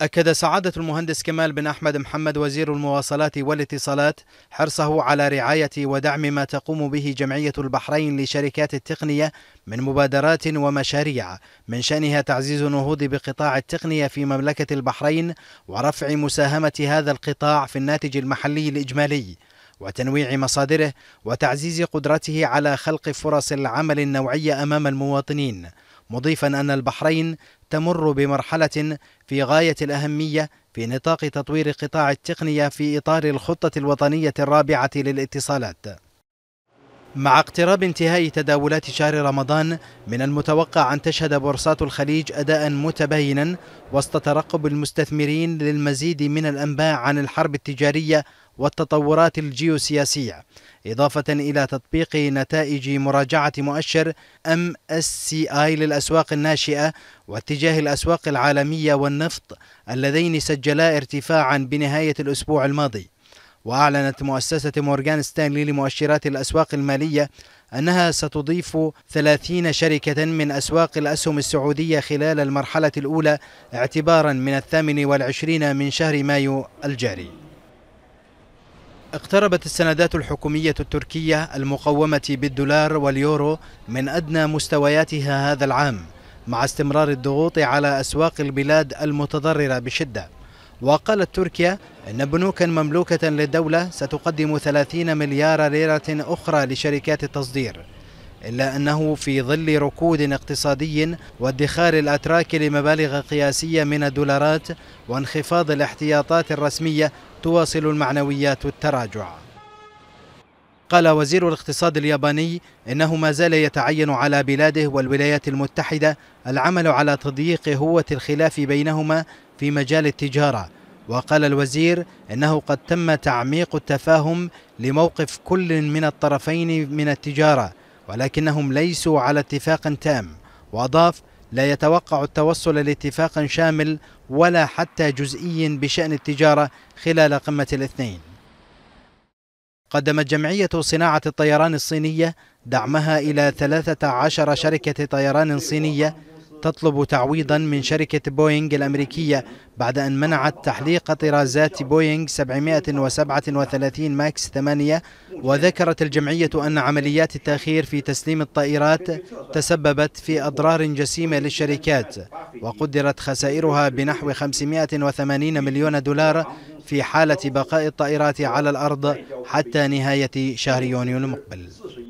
أكد سعادة المهندس كمال بن أحمد محمد وزير المواصلات والاتصالات حرصه على رعاية ودعم ما تقوم به جمعية البحرين لشركات التقنية من مبادرات ومشاريع من شأنها تعزيز النهوض بقطاع التقنية في مملكة البحرين ورفع مساهمة هذا القطاع في الناتج المحلي الإجمالي وتنويع مصادره وتعزيز قدرته على خلق فرص العمل النوعية أمام المواطنين مضيفا أن البحرين تمر بمرحلة في غاية الأهمية في نطاق تطوير قطاع التقنية في إطار الخطة الوطنية الرابعة للاتصالات مع اقتراب انتهاء تداولات شهر رمضان من المتوقع أن تشهد بورصات الخليج أداء متباينا وسط ترقب المستثمرين للمزيد من الأنباء عن الحرب التجارية والتطورات الجيوسياسية إضافة إلى تطبيق نتائج مراجعة مؤشر MSCI للأسواق الناشئة واتجاه الأسواق العالمية والنفط اللذين سجلا ارتفاعا بنهاية الأسبوع الماضي وأعلنت مؤسسة مورغان ستانلي لمؤشرات الأسواق المالية أنها ستضيف 30 شركة من أسواق الأسهم السعودية خلال المرحلة الأولى اعتبارا من الثامن والعشرين من شهر مايو الجاري اقتربت السندات الحكومية التركية المقومة بالدولار واليورو من أدنى مستوياتها هذا العام مع استمرار الضغوط على أسواق البلاد المتضررة بشدة وقالت تركيا إن بنوكا مملوكة للدولة ستقدم 30 مليار ليرة أخرى لشركات التصدير إلا أنه في ظل ركود اقتصادي وادخار الأتراك لمبالغ قياسية من الدولارات وانخفاض الاحتياطات الرسمية تواصل المعنويات التراجع قال وزير الاقتصاد الياباني إنه ما زال يتعين على بلاده والولايات المتحدة العمل على تضييق هوة الخلاف بينهما في مجال التجارة وقال الوزير إنه قد تم تعميق التفاهم لموقف كل من الطرفين من التجارة ولكنهم ليسوا على اتفاق تام وأضاف لا يتوقع التوصل لاتفاق شامل ولا حتى جزئي بشأن التجارة خلال قمة الاثنين قدمت جمعية صناعة الطيران الصينية دعمها إلى 13 شركة طيران صينية تطلب تعويضا من شركة بوينغ الأمريكية بعد أن منعت تحليق طرازات بوينغ 737 ماكس 8 وذكرت الجمعية أن عمليات التأخير في تسليم الطائرات تسببت في أضرار جسيمة للشركات وقدرت خسائرها بنحو 580 مليون دولار في حالة بقاء الطائرات على الأرض حتى نهاية شهر يونيو المقبل